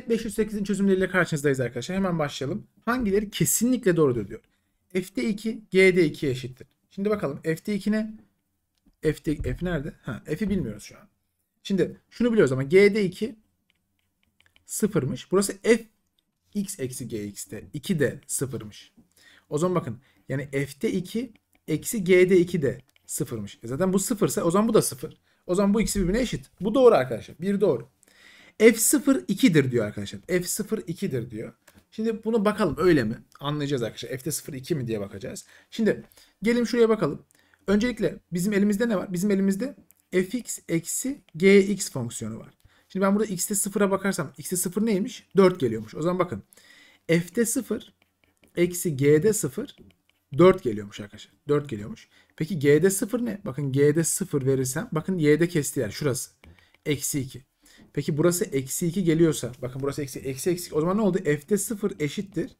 TET 508'in çözümleriyle karşınızdayız arkadaşlar. Hemen başlayalım. Hangileri kesinlikle doğrudur diyor. F'de2 G'de2 eşittir. Şimdi bakalım F'de2 ne? F'de, F nerede? Ha, F'i bilmiyoruz şu an. Şimdi şunu biliyoruz ama G'de2 sıfırmış. Burası F x eksi gx'te 2 de sıfırmış. O zaman bakın yani f'te 2 eksi g'de 2 de sıfırmış. E zaten bu sıfırsa o zaman bu da sıfır. O zaman bu ikisi birbirine eşit. Bu doğru arkadaşlar. Bir doğru. F02'dir diyor arkadaşlar. F02'dir diyor. Şimdi buna bakalım öyle mi? Anlayacağız arkadaşlar. F'de 02 mi diye bakacağız. Şimdi gelin şuraya bakalım. Öncelikle bizim elimizde ne var? Bizim elimizde fx eksi gx fonksiyonu var. Şimdi ben burada x'te 0'a bakarsam x'te 0 neymiş? 4 geliyormuş. O zaman bakın. f'de 0 eksi g'de 0 4 geliyormuş arkadaşlar. 4 geliyormuş. Peki g'de 0 ne? Bakın g'de 0 verirsem bakın y'de kesti yer şurası. Eksi 2. Peki burası eksi 2 geliyorsa bakın burası eksi eksi eksi o zaman ne oldu? F'de 0 eşittir.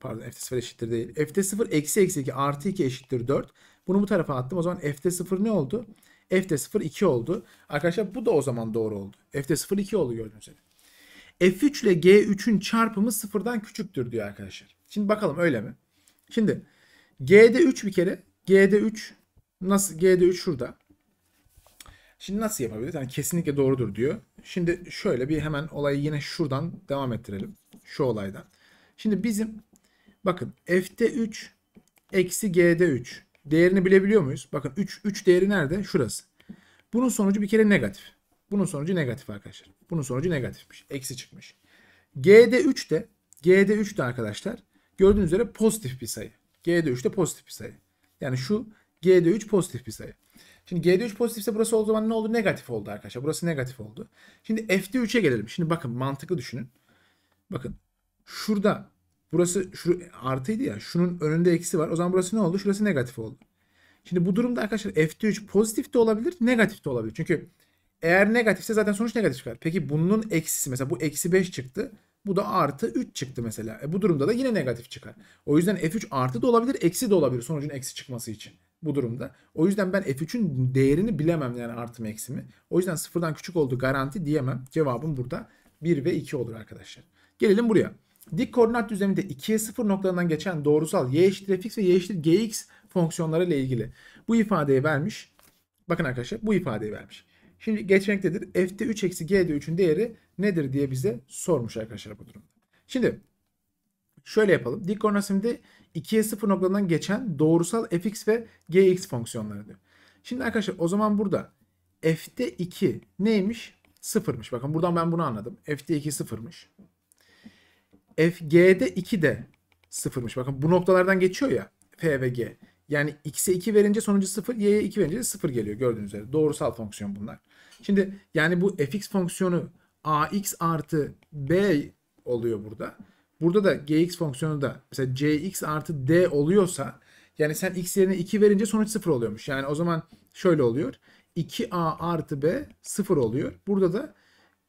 Pardon F'de 0 eşittir değil. F'de 0 eksi eksi 2 artı 2 eşittir 4. Bunu bu tarafa attım. O zaman F'de 0 ne oldu? F'de 0 2 oldu. Arkadaşlar bu da o zaman doğru oldu. F'de 0 2 oldu gördüğünüz üzere. F3 ile G3'ün çarpımı sıfırdan küçüktür diyor arkadaşlar. Şimdi bakalım öyle mi? Şimdi G'de 3 bir kere. G'de 3 nasıl? G'de 3 şurada. Şimdi nasıl yapabiliriz? Yani kesinlikle doğrudur diyor. Şimdi şöyle bir hemen olayı yine şuradan devam ettirelim. Şu olaydan. Şimdi bizim bakın f'te 3 eksi g'de 3 değerini bilebiliyor muyuz? Bakın 3, 3 değeri nerede? Şurası. Bunun sonucu bir kere negatif. Bunun sonucu negatif arkadaşlar. Bunun sonucu negatifmiş. Eksi çıkmış. G'de 3 de G'de 3 de arkadaşlar gördüğünüz üzere pozitif bir sayı. G'de 3 de pozitif bir sayı. Yani şu G'de 3 pozitif bir sayı. Şimdi G'de 3 pozitifse burası o zaman ne oldu? Negatif oldu arkadaşlar. Burası negatif oldu. Şimdi F'de 3'e gelelim. Şimdi bakın mantıklı düşünün. Bakın şurada burası şu artıydı ya. Şunun önünde eksi var. O zaman burası ne oldu? Şurası negatif oldu. Şimdi bu durumda arkadaşlar F'de 3 pozitif de olabilir, negatif de olabilir. Çünkü eğer negatifse zaten sonuç negatif çıkar. Peki bunun eksisi mesela bu eksi 5 çıktı. Bu da artı 3 çıktı mesela. E bu durumda da yine negatif çıkar. O yüzden F3 artı da olabilir, eksi de olabilir sonucun eksi çıkması için bu durumda. O yüzden ben F3'ün değerini bilemem yani artı mı O yüzden sıfırdan küçük olduğu garanti diyemem. Cevabım burada 1 ve 2 olur arkadaşlar. Gelelim buraya. Dik koordinat düzleminde 2'ye 0 noktalarından geçen doğrusal y eşittir fx ve y eşittir gx fonksiyonları ile ilgili. Bu ifadeyi vermiş. Bakın arkadaşlar bu ifadeyi vermiş. Şimdi geçmektedir. F'de 3 eksi G'de 3'ün değeri nedir diye bize sormuş arkadaşlar bu durumda. Şimdi şöyle yapalım. Dik koordinat düzleminde 2'ye 0 noktadan geçen doğrusal fx ve gx fonksiyonları diyor. Şimdi arkadaşlar o zaman burada f'te 2 neymiş? sıfırmış. Bakın buradan ben bunu anladım. F'te 2 0'mış. Fg'de 2 de sıfırmış. Bakın bu noktalardan geçiyor ya f ve g. Yani x'e 2 verince sonucu 0, y'ye 2 verince de 0 geliyor gördüğünüz üzere. Doğrusal fonksiyon bunlar. Şimdi yani bu fx fonksiyonu ax artı b oluyor burada. Burada da gx fonksiyonu da mesela cx artı d oluyorsa yani sen x yerine 2 verince sonuç 0 oluyormuş. Yani o zaman şöyle oluyor. 2a artı b 0 oluyor. Burada da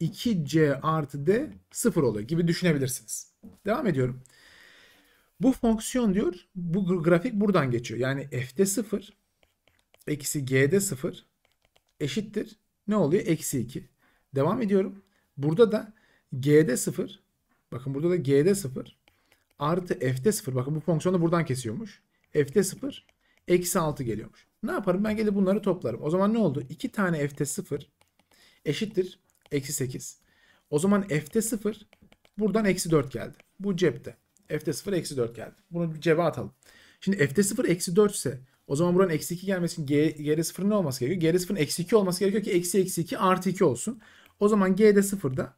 2c artı d 0 oluyor gibi düşünebilirsiniz. Devam ediyorum. Bu fonksiyon diyor bu grafik buradan geçiyor. Yani f'de 0 eksi g'de 0 eşittir. Ne oluyor? Eksi 2. Devam ediyorum. Burada da g'de 0 Bakın burada da g'de 0 artı f'de 0. Bakın bu fonksiyonu buradan kesiyormuş. f'de 0 eksi 6 geliyormuş. Ne yaparım? Ben gelip bunları toplarım. O zaman ne oldu? 2 tane f'de 0 eşittir eksi 8. O zaman f'de 0 buradan eksi 4 geldi. Bu cepte. f'de 0 eksi 4 geldi. Bunu cebe atalım. Şimdi f'de 0 eksi 4 ise o zaman buranın eksi 2 gelmesin g'de 0 ne olması gerekiyor? G'de 0'ın eksi 2 olması gerekiyor ki eksi eksi 2 artı 2 olsun. O zaman g'de 0'da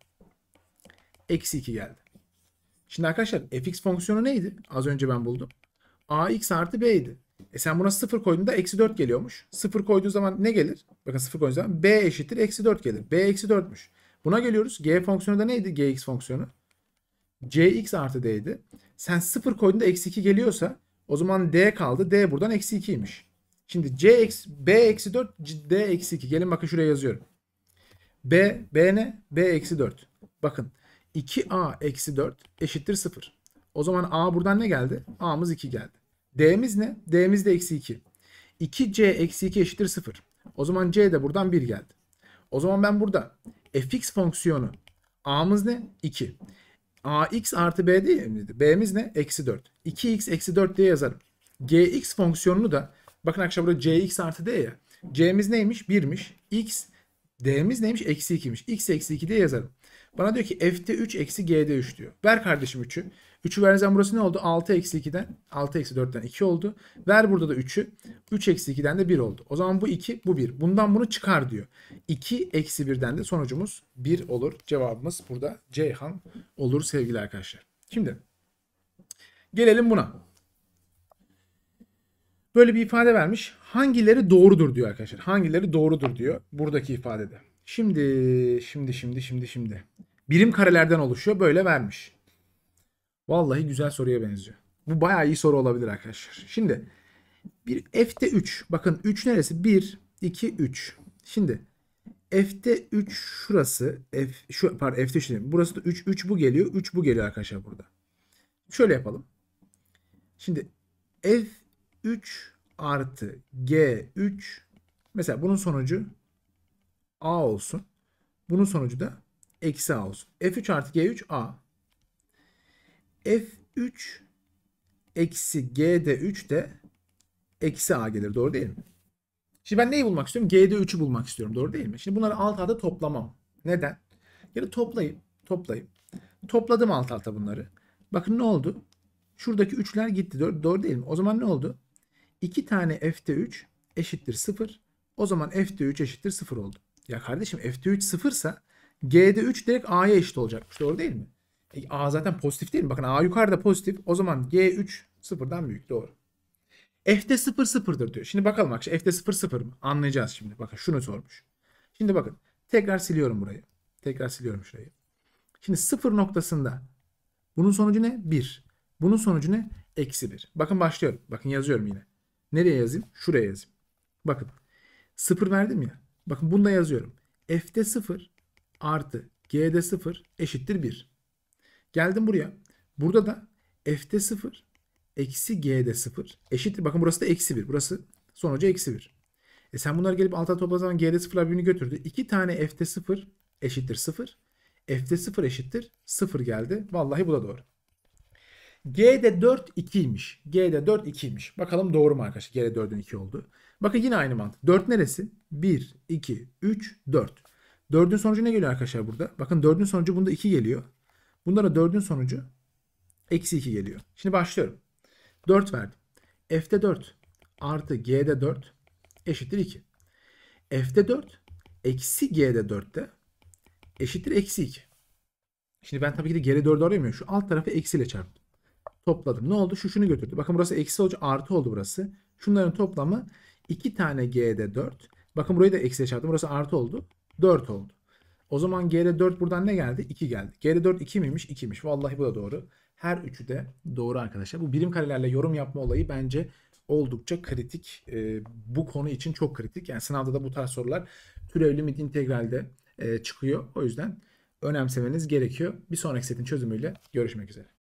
eksi 2 geldi. Şimdi arkadaşlar fx fonksiyonu neydi? Az önce ben buldum. ax artı b'ydi. E sen buna 0 koyduğunda eksi 4 geliyormuş. 0 koyduğu zaman ne gelir? Bakın 0 koyduğu zaman b eşittir eksi 4 gelir. b eksi 4'müş. Buna geliyoruz. g fonksiyonu da neydi? gx fonksiyonu. cx artı d'ydi. Sen 0 koyduğunda eksi 2 geliyorsa o zaman d kaldı. d buradan eksi 2'ymiş. Şimdi c eksi, b eksi 4 d eksi 2. Gelin bakın şuraya yazıyorum. b, b ne? b eksi 4. Bakın 2a eksi 4 eşittir 0. O zaman a buradan ne geldi? a'mız 2 geldi. d'miz ne? d'miz de eksi 2. 2c eksi 2 eşittir 0. O zaman c de buradan 1 geldi. O zaman ben burada fx fonksiyonu a'mız ne? 2. ax artı b değil miydi? b'miz ne? Eksi 4. 2x eksi 4 diye yazarım. gx fonksiyonunu da bakın akşam burada cx artı d ya. c'miz neymiş? 1'miş. x d'miz neymiş? Eksi 2'miş. x eksi 2 diye yazarım. Bana diyor ki f'te 3 eksi g'de 3 diyor. Ver kardeşim 3'ü. 3'ü verdiğinizden burası ne oldu? 6 eksi 2'den 6 eksi 4'ten 2 oldu. Ver burada da 3'ü. 3 eksi 2'den de 1 oldu. O zaman bu 2 bu 1. Bundan bunu çıkar diyor. 2 eksi 1'den de sonucumuz 1 olur. Cevabımız burada Ceyhan olur sevgili arkadaşlar. Şimdi gelelim buna. Böyle bir ifade vermiş. Hangileri doğrudur diyor arkadaşlar. Hangileri doğrudur diyor buradaki ifadede. Şimdi, şimdi, şimdi, şimdi, şimdi. Birim karelerden oluşuyor. Böyle vermiş. Vallahi güzel soruya benziyor. Bu bayağı iyi soru olabilir arkadaşlar. Şimdi bir F'te 3. Bakın 3 neresi? 1, 2, 3. Şimdi F'te 3 şurası. F, şu, pardon F'te 3 değil. Burası da 3, 3 bu geliyor. 3 bu geliyor arkadaşlar burada. Şöyle yapalım. Şimdi F3 artı G3 mesela bunun sonucu A olsun. Bunun sonucu da eksi A olsun. F3 artı G3 A. F3 eksi G de 3 de eksi A gelir. Doğru değil mi? Şimdi ben neyi bulmak istiyorum? G'de 3'ü bulmak istiyorum. Doğru değil mi? Şimdi bunları alt alta toplamam. Neden? Yani toplayıp toplayıp topladım alt alta bunları. Bakın ne oldu? Şuradaki 3'ler gitti. Doğru, doğru değil mi? O zaman ne oldu? 2 tane f'te 3 eşittir 0. O zaman f'te 3 eşittir 0 oldu. Ya kardeşim F'de 3 sıfırsa G'de 3 direkt A'ya eşit olacakmış. Doğru değil mi? E, A zaten pozitif değil mi? Bakın A yukarıda pozitif. O zaman G3 sıfırdan büyük. Doğru. F'de 0 sıfırdır diyor. Şimdi bakalım bak. F'de 0 sıfır mı? Anlayacağız şimdi. Bakın şunu sormuş. Şimdi bakın. Tekrar siliyorum burayı. Tekrar siliyorum şurayı. Şimdi sıfır noktasında bunun sonucu ne? 1. Bunun sonucu ne? Eksi 1. Bakın başlıyorum. Bakın yazıyorum yine. Nereye yazayım? Şuraya yazayım. Bakın. Sıfır verdim ya. Bakın bunu da yazıyorum. F'de 0 artı G'de 0 eşittir 1. Geldim buraya. Burada da F'de 0 eksi G'de 0 eşittir. Bakın burası da eksi 1. Burası sonucu eksi 1. E sen bunları gelip alta topladığın zaman G'de 0'lar birbirini götürdü. 2 tane F'de 0 eşittir 0. F'de 0 eşittir 0 geldi. Vallahi bu da doğru. G'de 4 2'ymiş. G'de 4 2'ymiş. Bakalım doğru mu arkadaşlar? G'de 4'ün 2 oldu. Bakın yine aynı mantık. 4 neresi? 1, 2, 3, 4. 4'ün sonucu ne geliyor arkadaşlar burada? Bakın 4'ün sonucu bunda 2 geliyor. Bunda da 4'ün sonucu eksi 2 geliyor. Şimdi başlıyorum. 4 verdim. F'de 4 artı G'de 4 eşittir 2. F'de 4 eksi G'de 4'te eşittir eksi 2. Şimdi ben tabii ki de G'de 4'ü aramıyorum. Şu alt tarafı eksiyle çarptım topladım. Ne oldu? Şu şunu götürdü. Bakın burası eksi olacak artı oldu burası. Şunların toplamı 2 tane G'de 4. Bakın burayı da eksiye çarptım. Burası artı oldu. 4 oldu. O zaman G'de 4 buradan ne geldi? 2 geldi. G'de 4 2 miymiş? 2'miş. Vallahi bu da doğru. Her üçü de doğru arkadaşlar. Bu birim karelerle yorum yapma olayı bence oldukça kritik. E, bu konu için çok kritik. Yani sınavda da bu tarz sorular türevli mid, integralde e, çıkıyor. O yüzden önemsemeniz gerekiyor. Bir sonraki setin çözümüyle görüşmek üzere.